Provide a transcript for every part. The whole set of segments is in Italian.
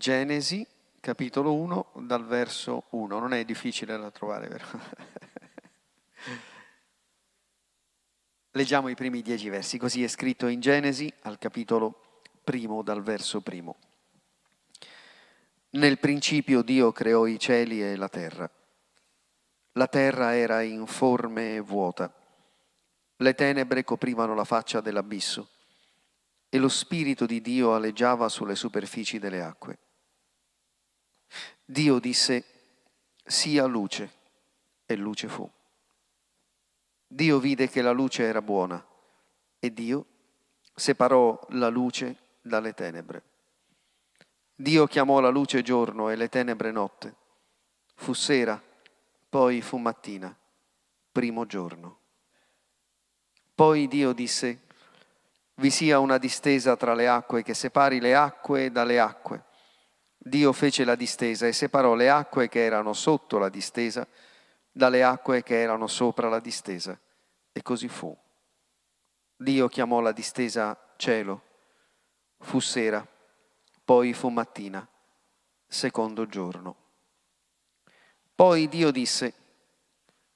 Genesi capitolo 1 dal verso 1. Non è difficile da trovare, vero? Leggiamo i primi dieci versi, così è scritto in Genesi al capitolo primo dal verso primo. Nel principio Dio creò i cieli e la terra. La terra era informe e vuota. Le tenebre coprivano la faccia dell'abisso e lo Spirito di Dio aleggiava sulle superfici delle acque. Dio disse sia luce e luce fu. Dio vide che la luce era buona e Dio separò la luce dalle tenebre. Dio chiamò la luce giorno e le tenebre notte. Fu sera, poi fu mattina, primo giorno. Poi Dio disse, vi sia una distesa tra le acque che separi le acque dalle acque Dio fece la distesa e separò le acque che erano sotto la distesa dalle acque che erano sopra la distesa. E così fu. Dio chiamò la distesa cielo. Fu sera, poi fu mattina, secondo giorno. Poi Dio disse,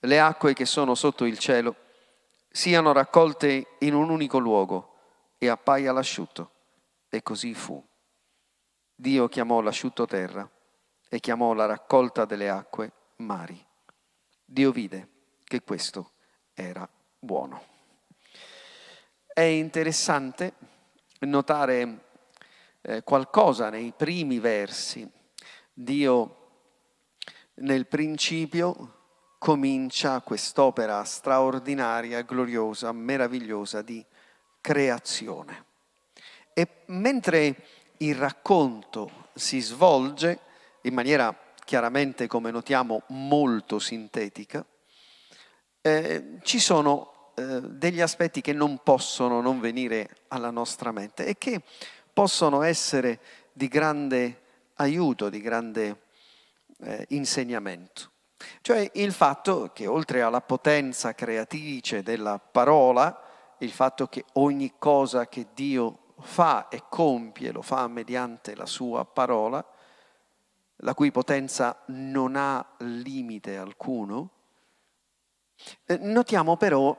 le acque che sono sotto il cielo siano raccolte in un unico luogo e appaia l'asciutto. E così fu. Dio chiamò l'asciutto terra e chiamò la raccolta delle acque mari. Dio vide che questo era buono. È interessante notare eh, qualcosa nei primi versi. Dio nel principio comincia quest'opera straordinaria, gloriosa, meravigliosa di creazione. E mentre il racconto si svolge in maniera chiaramente, come notiamo, molto sintetica, eh, ci sono eh, degli aspetti che non possono non venire alla nostra mente e che possono essere di grande aiuto, di grande eh, insegnamento. Cioè il fatto che oltre alla potenza creatrice della parola, il fatto che ogni cosa che Dio fa e compie, lo fa mediante la sua parola, la cui potenza non ha limite alcuno, eh, notiamo però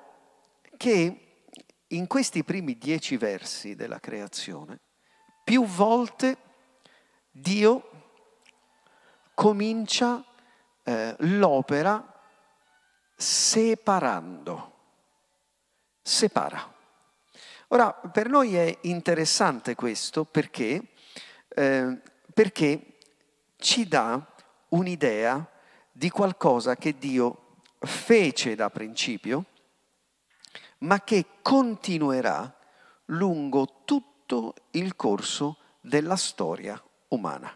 che in questi primi dieci versi della creazione, più volte Dio comincia eh, l'opera separando, separa. Ora, per noi è interessante questo perché, eh, perché ci dà un'idea di qualcosa che Dio fece da principio, ma che continuerà lungo tutto il corso della storia umana.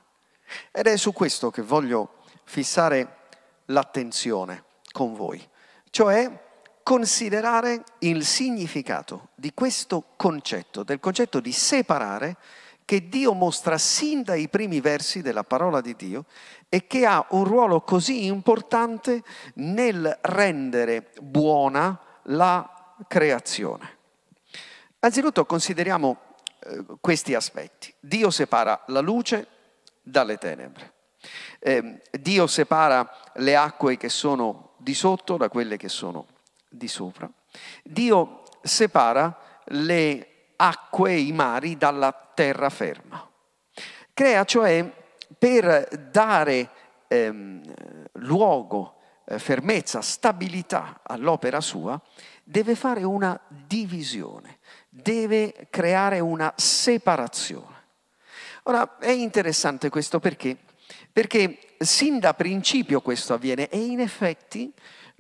Ed è su questo che voglio fissare l'attenzione con voi, cioè considerare il significato di questo concetto, del concetto di separare che Dio mostra sin dai primi versi della parola di Dio e che ha un ruolo così importante nel rendere buona la creazione. Anzitutto consideriamo eh, questi aspetti. Dio separa la luce dalle tenebre. Eh, Dio separa le acque che sono di sotto da quelle che sono di sopra, Dio separa le acque, i mari, dalla terraferma. Crea cioè per dare ehm, luogo, eh, fermezza, stabilità all'opera sua, deve fare una divisione, deve creare una separazione. Ora è interessante questo perché? Perché sin da principio questo avviene e in effetti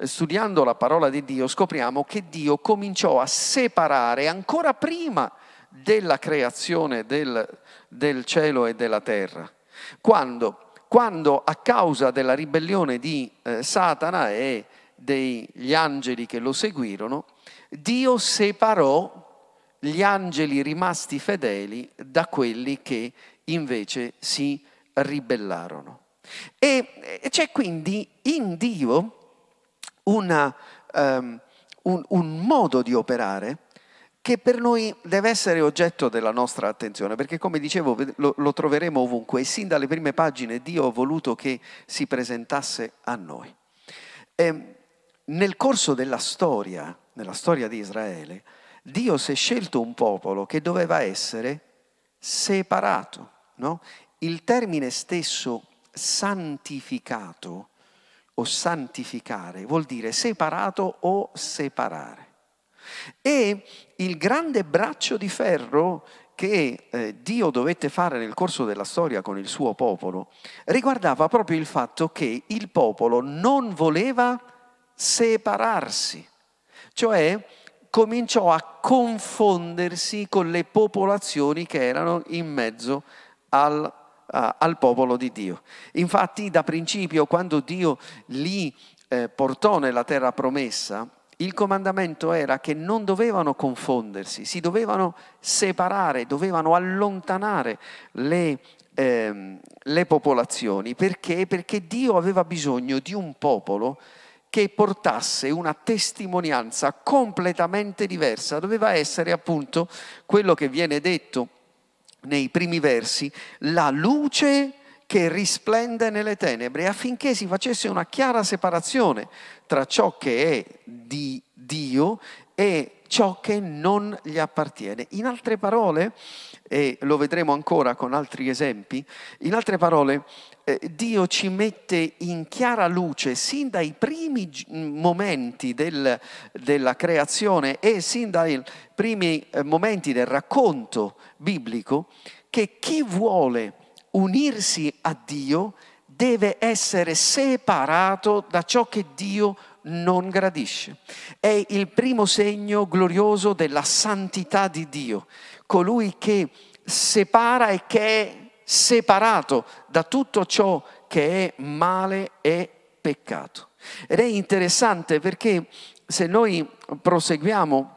studiando la parola di Dio, scopriamo che Dio cominciò a separare ancora prima della creazione del, del cielo e della terra. Quando? Quando a causa della ribellione di eh, Satana e degli angeli che lo seguirono, Dio separò gli angeli rimasti fedeli da quelli che invece si ribellarono. E c'è quindi in Dio una, um, un, un modo di operare che per noi deve essere oggetto della nostra attenzione, perché come dicevo lo, lo, troveremo ovunque e sin dalle prime pagine Dio ha voluto che si presentasse a noi. E ehm, nel corso della storia, nella storia di Israele, Dio si è scelto un popolo che doveva essere separato. No? Il termine stesso santificato o santificare vuol dire separato o separare. E il grande braccio di ferro che eh, Dio dovette fare nel corso della storia con il suo popolo riguardava proprio il fatto che il popolo non voleva separarsi, cioè cominciò a confondersi con le popolazioni che erano in mezzo al popolo uh, al popolo di Dio. Infatti da principio quando Dio li eh, portò nella terra promessa, il comandamento era che non dovevano confondersi, si dovevano separare, dovevano allontanare le, ehm, le popolazioni. Perché? Perché Dio aveva bisogno di un popolo che portasse una testimonianza completamente diversa. Doveva essere appunto quello che viene detto nei primi versi, la luce che risplende nelle tenebre, affinché si facesse una chiara separazione tra ciò che è di Dio e ciò che non gli appartiene. In altre parole, e lo vedremo ancora con altri esempi, in altre parole eh, Dio ci mette in chiara luce sin dai primi momenti del, della creazione e sin dai primi eh, momenti del racconto biblico che chi vuole unirsi a Dio deve essere separato da ciò che Dio vuole non gradisce. È il primo segno glorioso della santità di Dio, colui che separa e che è separato da tutto ciò che è male e peccato. Ed è interessante perché se noi proseguiamo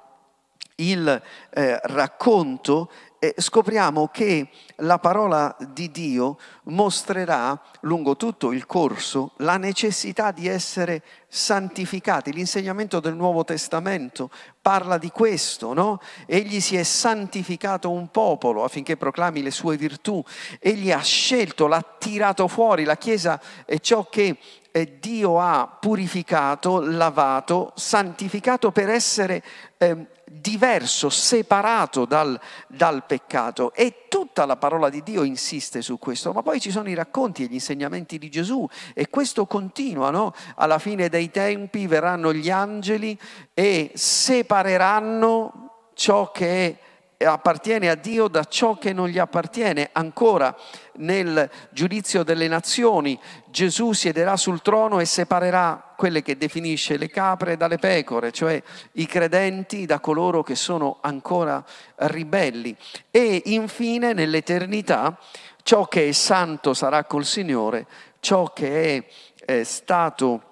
il eh, racconto scopriamo che la parola di Dio mostrerà lungo tutto il corso la necessità di essere santificati. L'insegnamento del Nuovo Testamento parla di questo, no? Egli si è santificato un popolo affinché proclami le sue virtù, egli ha scelto, l'ha tirato fuori, la Chiesa è ciò che eh, Dio ha purificato, lavato, santificato per essere eh, diverso, separato dal, dal, peccato. E tutta la parola di Dio insiste su questo, ma poi ci sono i racconti e gli insegnamenti di Gesù e questo continua, no? Alla fine dei tempi verranno gli angeli e separeranno ciò che appartiene a Dio da ciò che non gli appartiene. Ancora nel giudizio delle nazioni Gesù siederà sul trono e separerà quelle che definisce le capre dalle pecore, cioè i credenti da coloro che sono ancora ribelli. E infine nell'eternità ciò che è santo sarà col Signore, ciò che è, è eh, stato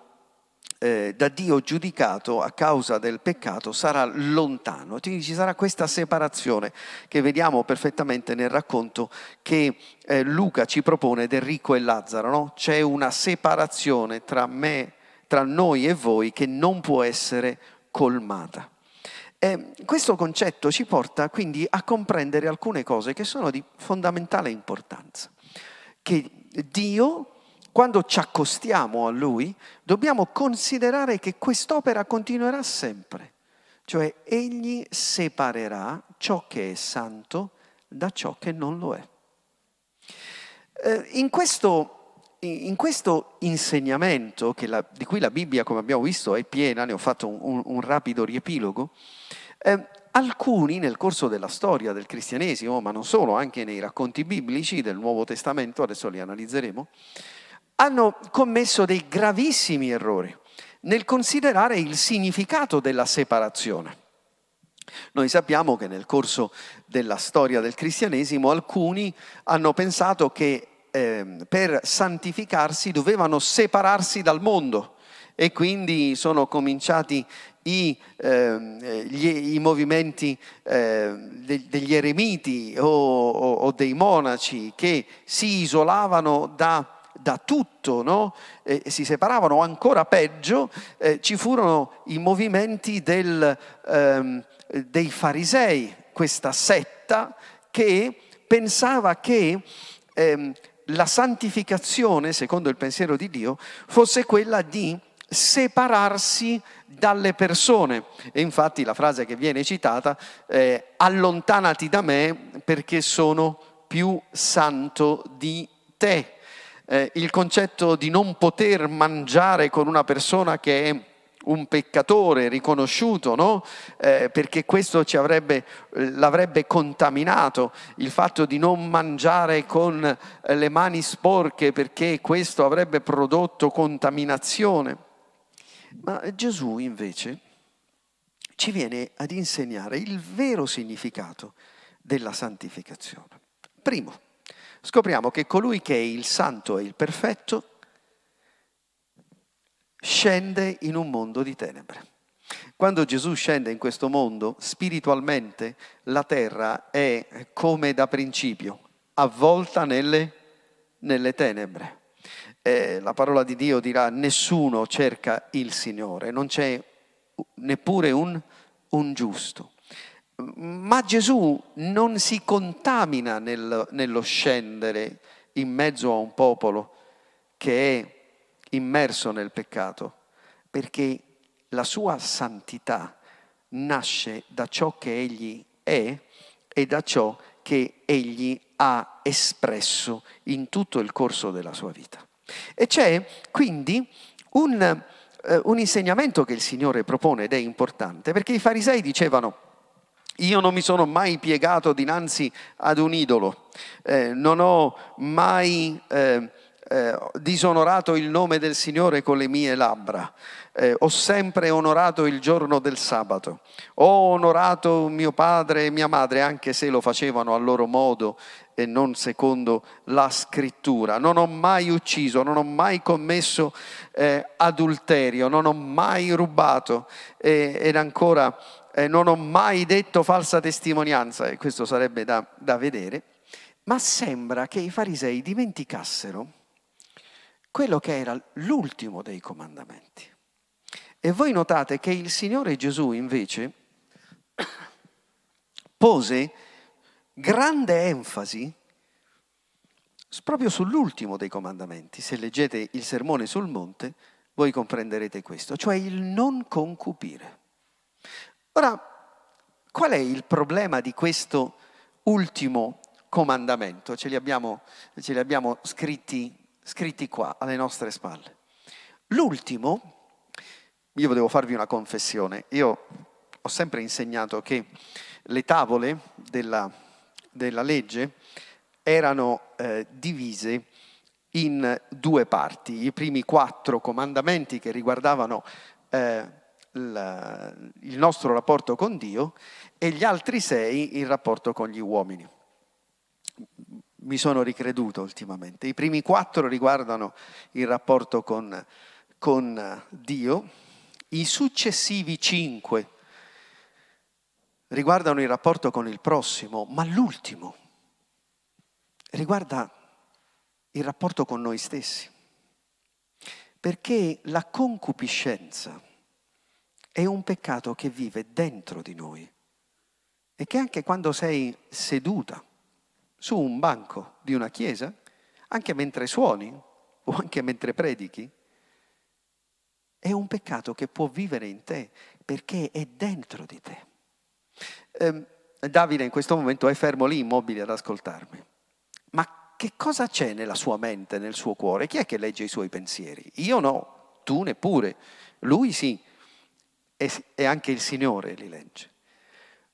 eh, da Dio giudicato a causa del peccato sarà lontano. Quindi ci sarà questa separazione che vediamo perfettamente nel racconto che eh, Luca ci propone del ricco e Lazzaro. No? C'è una separazione tra me tra noi e voi che non può essere colmata. E questo concetto ci porta quindi a comprendere alcune cose che sono di fondamentale importanza, che Dio quando ci accostiamo a Lui, dobbiamo considerare che quest'opera continuerà sempre, cioè Egli separerà ciò che è santo da ciò che non lo è. Eh, in questo in questo insegnamento, la, di cui la Bibbia, come abbiamo visto, è piena, ne ho fatto un, un, un rapido riepilogo, eh, alcuni nel corso della storia del cristianesimo, ma non solo, anche nei racconti biblici del Nuovo Testamento, adesso li analizzeremo, hanno commesso dei gravissimi errori nel considerare il significato della separazione. Noi sappiamo che nel corso della storia del cristianesimo alcuni hanno pensato che eh, per santificarsi dovevano separarsi dal mondo e quindi sono cominciati i, eh, gli, i movimenti eh, de, degli eremiti o, o, o, dei monaci che si isolavano da, da tutto, no? eh, si separavano ancora peggio, eh, ci furono i movimenti del, ehm, dei farisei, questa setta che pensava che ehm, la santificazione, secondo il pensiero di Dio, fosse quella di separarsi dalle persone. E infatti la frase che viene citata è allontanati da me perché sono più santo di te. Eh, il concetto di non poter mangiare con una persona che è un peccatore riconosciuto, no? eh, perché questo avrebbe, l'avrebbe contaminato, il fatto di non mangiare con eh, le mani sporche, perché questo avrebbe prodotto contaminazione. Ma Gesù invece ci viene ad insegnare il vero significato della santificazione. Primo, scopriamo che colui che è il santo e il perfetto scende in un mondo di tenebre. Quando Gesù scende in questo mondo, spiritualmente la terra è come da principio, avvolta nelle, nelle tenebre. Eh, la parola di Dio dirà nessuno cerca il Signore, non c'è neppure un, un giusto. Ma Gesù non si contamina nel, nello scendere in mezzo a un popolo che è immerso nel peccato, perché la sua santità nasce da ciò che egli è e da ciò che egli ha espresso in tutto il corso della sua vita. E c'è quindi un, eh, un insegnamento che il Signore propone ed è importante, perché i farisei dicevano, io non mi sono mai piegato dinanzi ad un idolo, eh, non ho mai eh, eh, disonorato il nome del Signore con le mie labbra, eh, ho sempre onorato il giorno del sabato, ho onorato mio padre e mia madre anche se lo facevano a loro modo e non secondo la scrittura, non ho mai ucciso, non ho mai commesso eh, adulterio, non ho mai rubato ed ancora eh, non ho mai detto falsa testimonianza e questo sarebbe da, da vedere. Ma sembra che i farisei dimenticassero quello che era l'ultimo dei comandamenti. E voi notate che il Signore Gesù invece pose grande enfasi proprio sull'ultimo dei comandamenti. Se leggete il sermone sul monte, voi comprenderete questo, cioè il non concupire. Ora, qual è il problema di questo ultimo comandamento? Ce li abbiamo, ce li abbiamo scritti scritti qua alle nostre spalle. L'ultimo, io volevo farvi una confessione, io ho sempre insegnato che le tavole della, della legge erano eh, divise in due parti, i primi quattro comandamenti che riguardavano eh, la, il nostro rapporto con Dio e gli altri sei il rapporto con gli uomini mi sono ricreduto ultimamente. I primi quattro riguardano il rapporto con, con Dio, i successivi cinque riguardano il rapporto con il prossimo, ma l'ultimo riguarda il rapporto con noi stessi. Perché la concupiscenza è un peccato che vive dentro di noi e che anche quando sei seduta su un banco di una chiesa, anche mentre suoni o anche mentre predichi, è un peccato che può vivere in te perché è dentro di te. Eh, Davide in questo momento è fermo lì immobile ad ascoltarmi. Ma che cosa c'è nella sua mente, nel suo cuore? Chi è che legge i suoi pensieri? Io no, tu neppure. Lui sì, e, anche il Signore li legge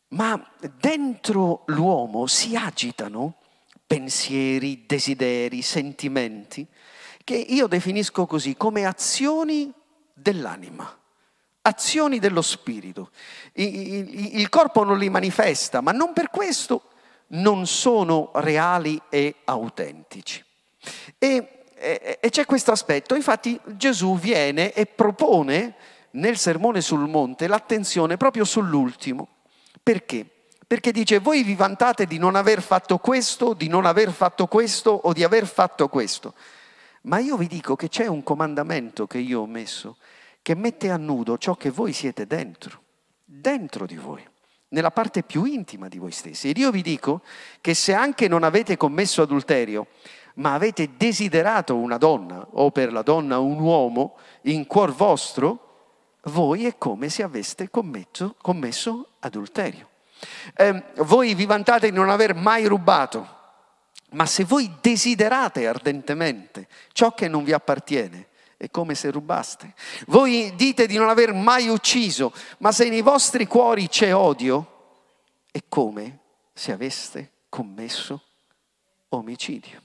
ma dentro l'uomo si agitano pensieri, desideri, sentimenti, che io definisco così come azioni dell'anima, azioni dello spirito. Il corpo non li manifesta, ma non per questo non sono reali e autentici. E, e, e c'è questo aspetto, infatti Gesù viene e propone nel Sermone sul Monte l'attenzione proprio sull'ultimo, perché? Perché dice, voi vi vantate di non aver fatto questo, di non aver fatto questo o di aver fatto questo. Ma io vi dico che c'è un comandamento che io ho messo che mette a nudo ciò che voi siete dentro, dentro di voi, nella parte più intima di voi stessi. Ed io vi dico che se anche non avete commesso adulterio, ma avete desiderato una donna o per la donna un uomo in cuor vostro, voi è come se aveste commesso, commesso adulterio. Eh, voi vi vantate di non aver mai rubato, ma se voi desiderate ardentemente ciò che non vi appartiene, è come se rubaste. Voi dite di non aver mai ucciso, ma se nei vostri cuori c'è odio, è come se aveste commesso omicidio.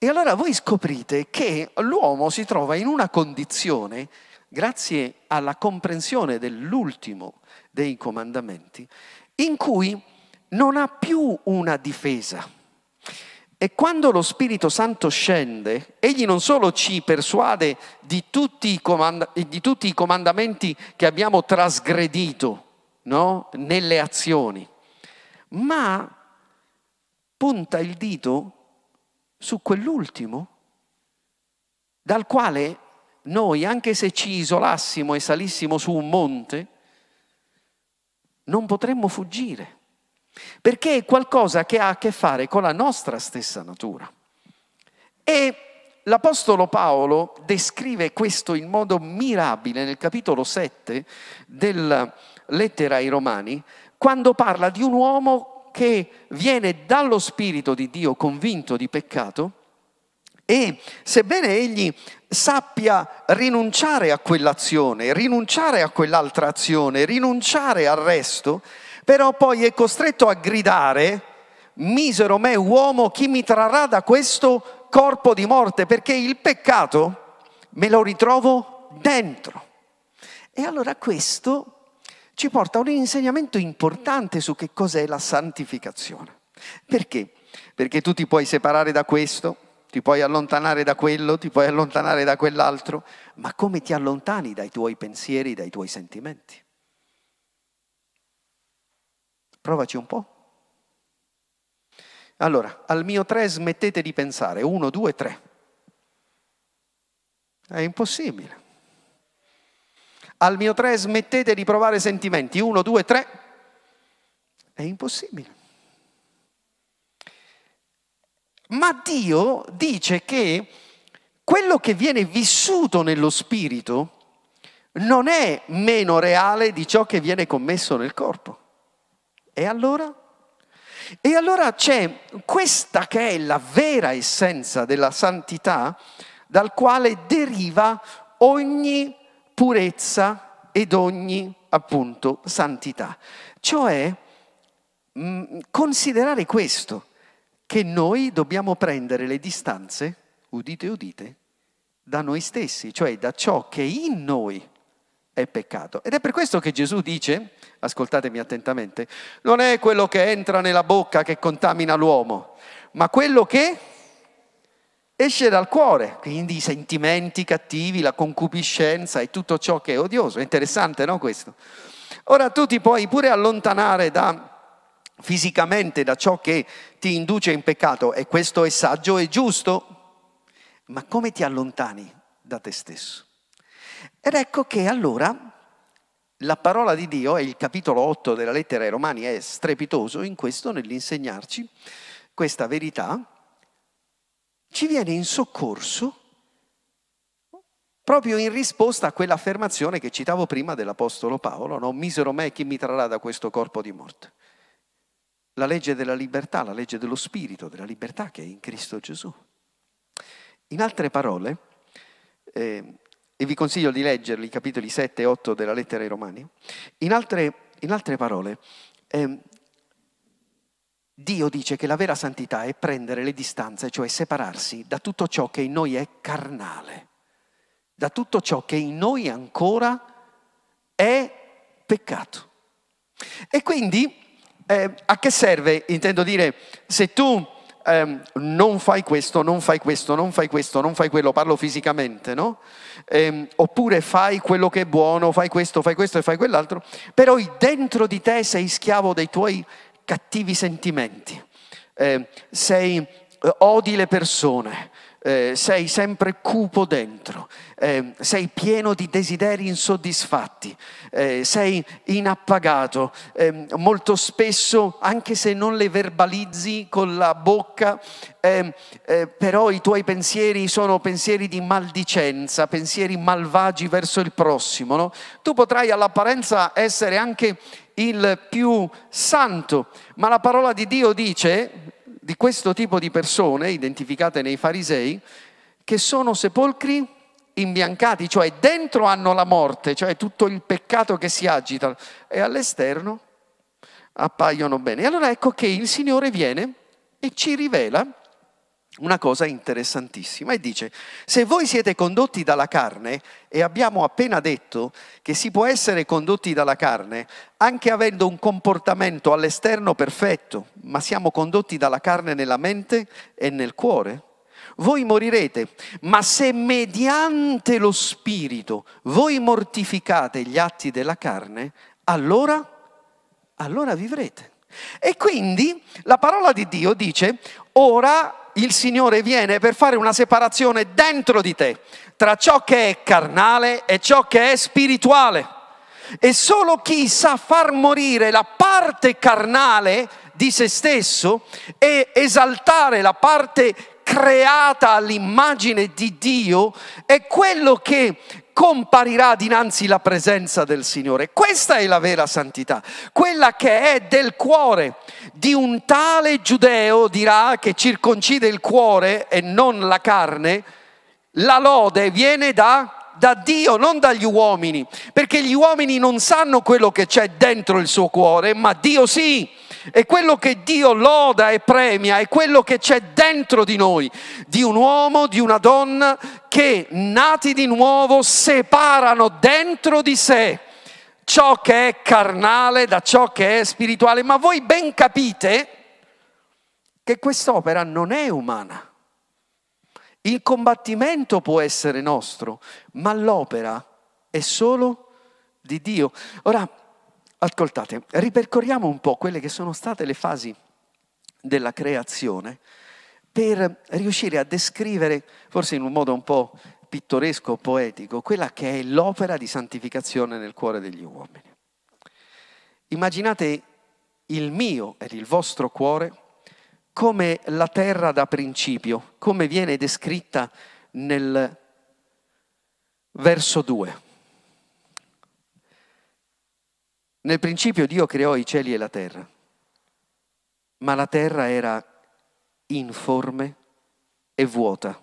E allora voi scoprite che l'uomo si trova in una condizione grazie alla comprensione dell'ultimo dei comandamenti, in cui non ha più una difesa. E quando lo Spirito Santo scende, egli non solo ci persuade di tutti i, comanda- di tutti i comandamenti che abbiamo trasgredito no? nelle azioni, ma punta il dito su quell'ultimo dal quale noi, anche se ci isolassimo e salissimo su un monte, non potremmo fuggire, perché è qualcosa che ha a che fare con la nostra stessa natura. E l'Apostolo Paolo descrive questo in modo mirabile nel capitolo 7 della lettera ai Romani, quando parla di un uomo che viene dallo Spirito di Dio convinto di peccato e sebbene egli sappia rinunciare a quell'azione, rinunciare a quell'altra azione, rinunciare al resto, però poi è costretto a gridare, misero me uomo, chi mi trarrà da questo corpo di morte? Perché il peccato me lo ritrovo dentro. E allora questo ci porta a un insegnamento importante su che cos'è la santificazione. Perché? Perché tu ti puoi separare da questo, ti puoi allontanare da quello, ti puoi allontanare da quell'altro, ma come ti allontani dai tuoi pensieri, dai tuoi sentimenti? Provaci un po'. Allora, al mio tre smettete di pensare, uno, due, tre. È impossibile. Al mio tre smettete di provare sentimenti, uno, due, tre. È impossibile. Ma Dio dice che quello che viene vissuto nello spirito non è meno reale di ciò che viene commesso nel corpo. E allora? E allora c'è questa che è la vera essenza della santità dal quale deriva ogni purezza ed ogni appunto santità. Cioè mh, mm, considerare questo, che noi dobbiamo prendere le distanze, udite udite, da noi stessi, cioè da ciò che in noi è peccato. Ed è per questo che Gesù dice, ascoltatemi attentamente, non è quello che entra nella bocca che contamina l'uomo, ma quello che esce dal cuore, quindi i sentimenti cattivi, la concupiscenza e tutto ciò che è odioso. È interessante, no questo? Ora tu ti puoi pure allontanare da fisicamente da ciò che ti induce in peccato, e questo è saggio e giusto, ma come ti allontani da te stesso? Ed ecco che allora la parola di Dio, e il capitolo 8 della lettera ai Romani è strepitoso in questo, nell'insegnarci questa verità, ci viene in soccorso proprio in risposta a quell'affermazione che citavo prima dell'Apostolo Paolo, no? misero me chi mi trarrà da questo corpo di morte la legge della libertà, la legge dello spirito, della libertà che è in Cristo Gesù. In altre parole, eh, e vi consiglio di leggerli i capitoli 7 e 8 della lettera ai Romani, in altre, in altre parole, eh, Dio dice che la vera santità è prendere le distanze, cioè separarsi da tutto ciò che in noi è carnale, da tutto ciò che in noi ancora è peccato. E quindi eh, a che serve, intendo dire, se tu eh, non fai questo, non fai questo, non fai questo, non fai quello, parlo fisicamente, no? Eh, oppure fai quello che è buono, fai questo, fai questo e fai quell'altro, però dentro di te sei schiavo dei tuoi cattivi sentimenti, ehm, sei, eh, odi le persone, eh, sei sempre cupo dentro, eh, sei pieno di desideri insoddisfatti, eh, sei inappagato, eh, molto spesso, anche se non le verbalizzi con la bocca, eh, eh, però i tuoi pensieri sono pensieri di maldicenza, pensieri malvagi verso il prossimo. No? Tu potrai all'apparenza essere anche il più santo, ma la parola di Dio dice, di questo tipo di persone, identificate nei farisei, che sono sepolcri imbiancati, cioè dentro hanno la morte, cioè tutto il peccato che si agita, e all'esterno appaiono bene. E allora ecco che il Signore viene e ci rivela una cosa interessantissima e dice, se voi siete condotti dalla carne, e abbiamo appena detto che si può essere condotti dalla carne anche avendo un comportamento all'esterno perfetto, ma siamo condotti dalla carne nella mente e nel cuore, voi morirete, ma se mediante lo Spirito voi mortificate gli atti della carne, allora, allora vivrete. E quindi la parola di Dio dice, ora il Signore viene per fare una separazione dentro di te, tra ciò che è carnale e ciò che è spirituale. E solo chi sa far morire la parte carnale di se stesso e esaltare la parte creata all'immagine di Dio è quello che comparirà dinanzi la presenza del Signore. Questa è la vera santità, quella che è del cuore di un tale giudeo, dirà, che circoncide il cuore e non la carne, la lode viene da, da Dio, non dagli uomini, perché gli uomini non sanno quello che c'è dentro il suo cuore, ma Dio sì. E quello che Dio loda e premia è quello che c'è dentro di noi, di un uomo, di una donna che nati di nuovo separano dentro di sé ciò che è carnale da ciò che è spirituale. Ma voi ben capite che quest'opera non è umana. Il combattimento può essere nostro, ma l'opera è solo di Dio. Ora, Ascoltate, ripercorriamo un po' quelle che sono state le fasi della creazione per riuscire a descrivere, forse in un modo un po' pittoresco, poetico, quella che è l'opera di santificazione nel cuore degli uomini. Immaginate il mio ed il vostro cuore come la terra da principio, come viene descritta nel verso 2. Nel principio Dio creò i cieli e la terra, ma la terra era informe e vuota.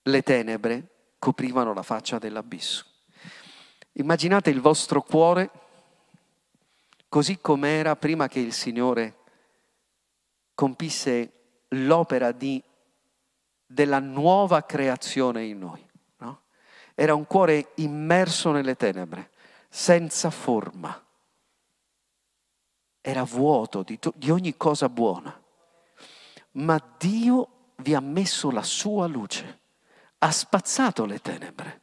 Le tenebre coprivano la faccia dell'abisso. Immaginate il vostro cuore così com'era prima che il Signore compisse l'opera di, della nuova creazione in noi. No? Era un cuore immerso nelle tenebre, senza forma era vuoto di, di ogni cosa buona. Ma Dio vi ha messo la sua luce, ha spazzato le tenebre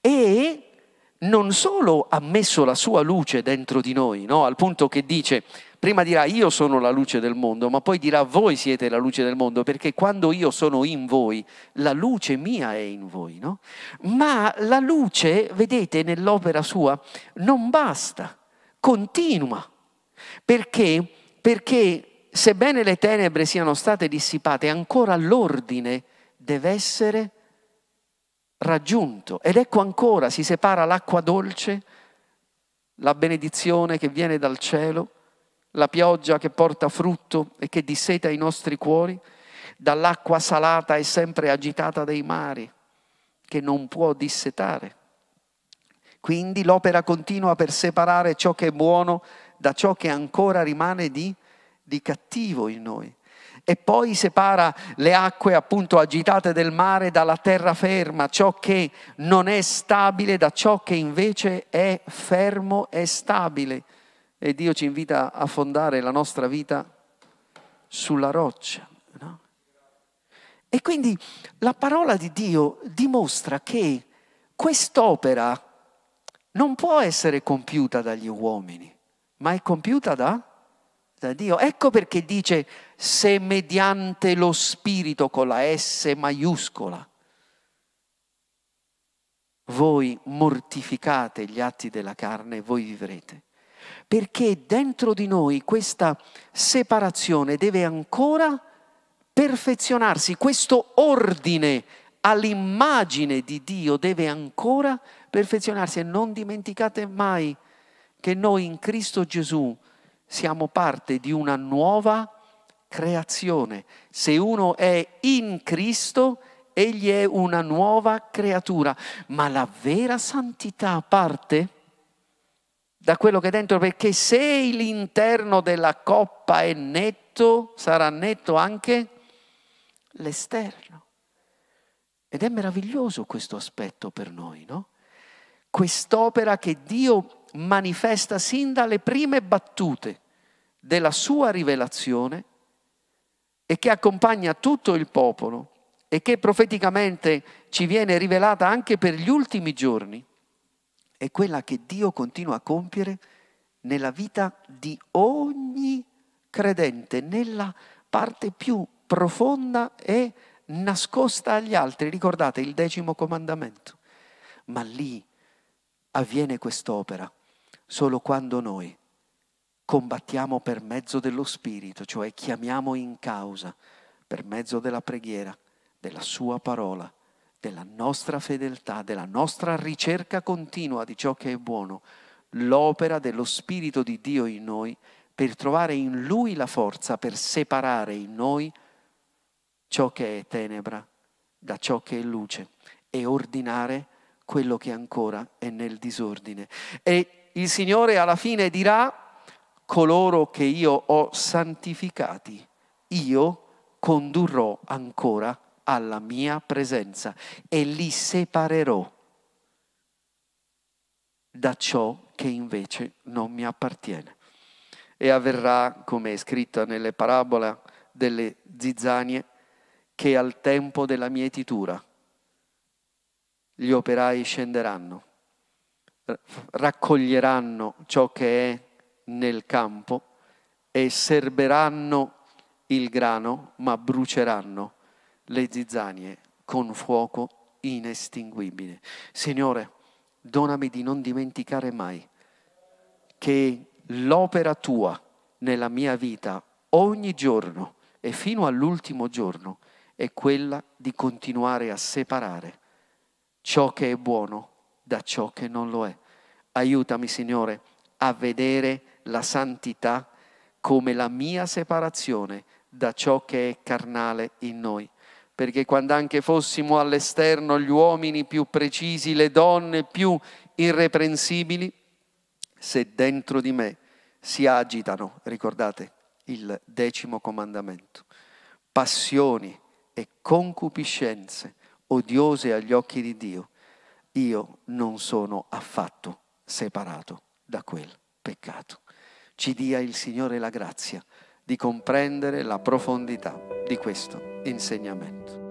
e non solo ha messo la sua luce dentro di noi, no? al punto che dice, prima dirà io sono la luce del mondo, ma poi dirà voi siete la luce del mondo, perché quando io sono in voi, la luce mia è in voi. No? Ma la luce, vedete, nell'opera sua non basta, continua. Perché? Perché sebbene le tenebre siano state dissipate, ancora l'ordine deve essere raggiunto. Ed ecco ancora, si separa l'acqua dolce, la benedizione che viene dal cielo, la pioggia che porta frutto e che disseta i nostri cuori, dall'acqua salata e sempre agitata dei mari, che non può dissetare. Quindi l'opera continua per separare ciò che è buono da ciò che ancora rimane di, di cattivo in noi e poi separa le acque appunto agitate del mare dalla terraferma, ciò che non è stabile da ciò che invece è fermo e stabile. E Dio ci invita a fondare la nostra vita sulla roccia. No? E quindi la parola di Dio dimostra che quest'opera non può essere compiuta dagli uomini ma è compiuta da, da Dio. Ecco perché dice se mediante lo Spirito con la S maiuscola voi mortificate gli atti della carne, voi vivrete. Perché dentro di noi questa separazione deve ancora perfezionarsi, questo ordine all'immagine di Dio deve ancora perfezionarsi e non dimenticate mai che noi in Cristo Gesù siamo parte di una nuova creazione. Se uno è in Cristo, egli è una nuova creatura, ma la vera santità parte da quello che è dentro, perché se l'interno della coppa è netto, sarà netto anche l'esterno. Ed è meraviglioso questo aspetto per noi, no? Quest'opera che Dio manifesta sin dalle prime battute della sua rivelazione e che accompagna tutto il popolo e che profeticamente ci viene rivelata anche per gli ultimi giorni, è quella che Dio continua a compiere nella vita di ogni credente, nella parte più profonda e nascosta agli altri. Ricordate il decimo comandamento. Ma lì avviene quest'opera solo quando noi combattiamo per mezzo dello Spirito, cioè chiamiamo in causa per mezzo della preghiera, della sua parola, della nostra fedeltà, della nostra ricerca continua di ciò che è buono, l'opera dello Spirito di Dio in noi per trovare in Lui la forza per separare in noi ciò che è tenebra da ciò che è luce e ordinare quello che ancora è nel disordine. E il Signore alla fine dirà, coloro che io ho santificati, io condurrò ancora alla mia presenza e li separerò da ciò che invece non mi appartiene. E avverrà, come è scritto nelle parabole delle zizzanie, che al tempo della mietitura gli operai scenderanno raccoglieranno ciò che è nel campo e serberanno il grano, ma bruceranno le zizzanie con fuoco inestinguibile. Signore, donami di non dimenticare mai che l'opera tua nella mia vita ogni giorno e fino all'ultimo giorno è quella di continuare a separare ciò che è buono da ciò che non lo è. Aiutami, Signore, a vedere la santità come la mia separazione da ciò che è carnale in noi. Perché quando anche fossimo all'esterno gli uomini più precisi, le donne più irreprensibili, se dentro di me si agitano, ricordate il decimo comandamento, passioni e concupiscenze odiose agli occhi di Dio, io non sono affatto separato da quel peccato. Ci dia il Signore la grazia di comprendere la profondità di questo insegnamento.